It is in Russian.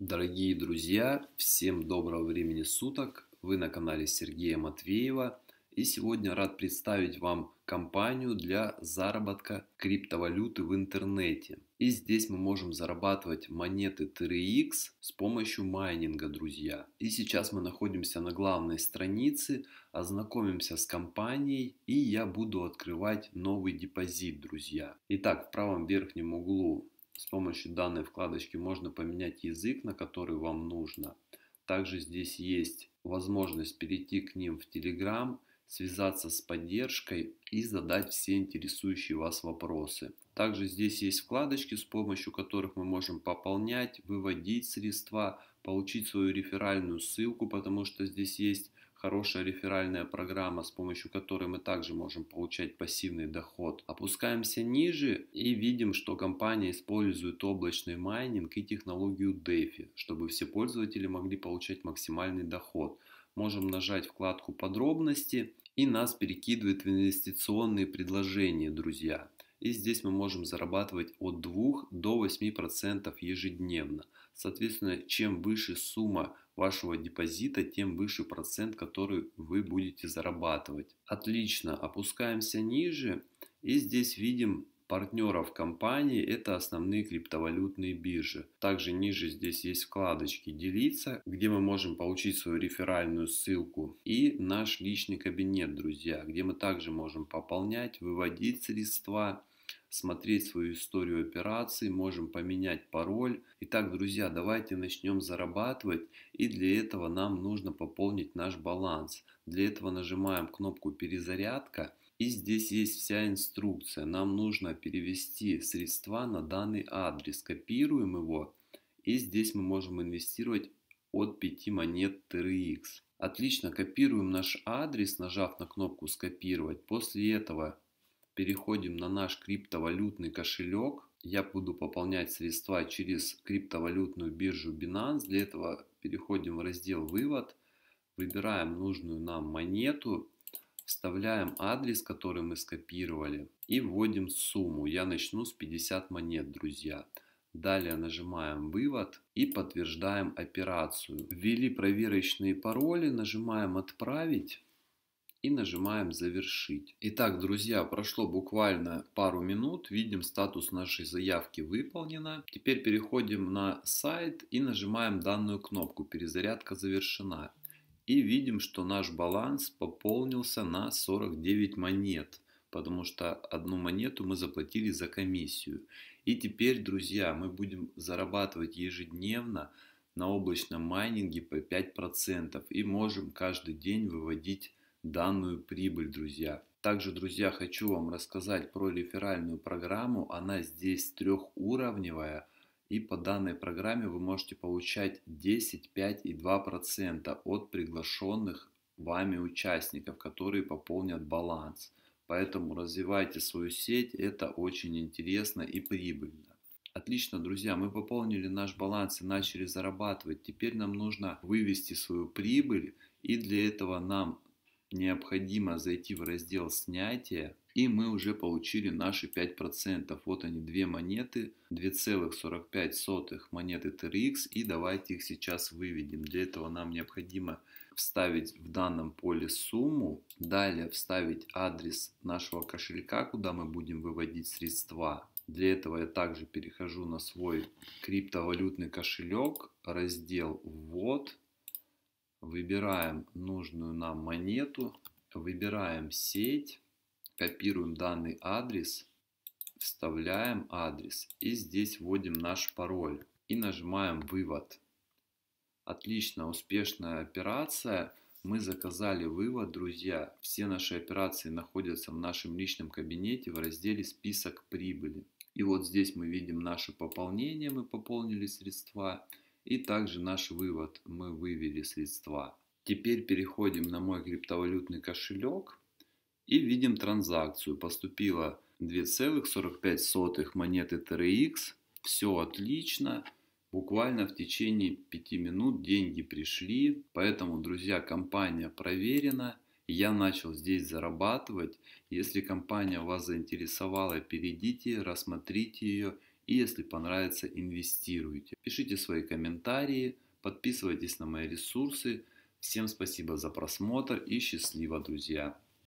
Дорогие друзья, всем доброго времени суток. Вы на канале Сергея Матвеева. И сегодня рад представить вам компанию для заработка криптовалюты в интернете. И здесь мы можем зарабатывать монеты TRX с помощью майнинга, друзья. И сейчас мы находимся на главной странице, ознакомимся с компанией и я буду открывать новый депозит, друзья. Итак, в правом верхнем углу с помощью данной вкладочки можно поменять язык, на который вам нужно. Также здесь есть возможность перейти к ним в Telegram, связаться с поддержкой и задать все интересующие вас вопросы. Также здесь есть вкладочки, с помощью которых мы можем пополнять, выводить средства, получить свою реферальную ссылку, потому что здесь есть хорошая реферальная программа, с помощью которой мы также можем получать пассивный доход. Опускаемся ниже и видим, что компания использует облачный майнинг и технологию DeFi, чтобы все пользователи могли получать максимальный доход. Можем нажать вкладку «Подробности» и нас перекидывает в инвестиционные предложения, друзья. И здесь мы можем зарабатывать от 2 до 8% ежедневно. Соответственно, чем выше сумма вашего депозита, тем выше процент, который вы будете зарабатывать. Отлично, опускаемся ниже. И здесь видим партнеров компании это основные криптовалютные биржи. Также ниже здесь есть вкладочки «Делиться», где мы можем получить свою реферальную ссылку и наш личный кабинет, друзья, где мы также можем пополнять, выводить средства смотреть свою историю операций, можем поменять пароль. Итак, друзья, давайте начнем зарабатывать. И для этого нам нужно пополнить наш баланс. Для этого нажимаем кнопку «Перезарядка». И здесь есть вся инструкция. Нам нужно перевести средства на данный адрес. Копируем его. И здесь мы можем инвестировать от 5 монет TRX. Отлично, копируем наш адрес, нажав на кнопку «Скопировать». После этого переходим на наш криптовалютный кошелек. Я буду пополнять средства через криптовалютную биржу Binance. Для этого переходим в раздел «Вывод», выбираем нужную нам монету, вставляем адрес, который мы скопировали и вводим сумму. Я начну с 50 монет, друзья. Далее нажимаем «Вывод» и подтверждаем операцию. Ввели проверочные пароли, нажимаем «Отправить» и нажимаем «Завершить». Итак, друзья, прошло буквально пару минут. Видим, статус нашей заявки выполнена. Теперь переходим на сайт и нажимаем данную кнопку «Перезарядка завершена». И видим, что наш баланс пополнился на 49 монет, потому что одну монету мы заплатили за комиссию. И теперь, друзья, мы будем зарабатывать ежедневно на облачном майнинге по 5% и можем каждый день выводить данную прибыль, друзья. Также, друзья, хочу вам рассказать про реферальную программу. Она здесь трехуровневая. И по данной программе вы можете получать 10, 5 и 2% от приглашенных вами участников, которые пополнят баланс. Поэтому развивайте свою сеть, это очень интересно и прибыльно. Отлично, друзья, мы пополнили наш баланс и начали зарабатывать. Теперь нам нужно вывести свою прибыль, и для этого нам необходимо зайти в раздел снятия, и мы уже получили наши 5%. Вот они, две монеты, 2,45 монеты TRX, и давайте их сейчас выведем. Для этого нам необходимо вставить в данном поле сумму, далее вставить адрес нашего кошелька, куда мы будем выводить средства. Для этого я также перехожу на свой криптовалютный кошелек, раздел вот Выбираем нужную нам монету, выбираем сеть, копируем данный адрес, вставляем адрес и здесь вводим наш пароль и нажимаем «Вывод». Отлично, успешная операция. Мы заказали вывод, друзья. Все наши операции находятся в нашем личном кабинете в разделе «Список прибыли». И вот здесь мы видим наше пополнение, мы пополнили средства – и также наш вывод, мы вывели средства. Теперь переходим на мой криптовалютный кошелек и видим транзакцию. Поступило 2,45 монеты TRX. Все отлично. Буквально в течение 5 минут деньги пришли. Поэтому, друзья, компания проверена. Я начал здесь зарабатывать. Если компания вас заинтересовала, перейдите, рассмотрите ее и если понравится, инвестируйте. Пишите свои комментарии, подписывайтесь на мои ресурсы. Всем спасибо за просмотр и счастливо, друзья!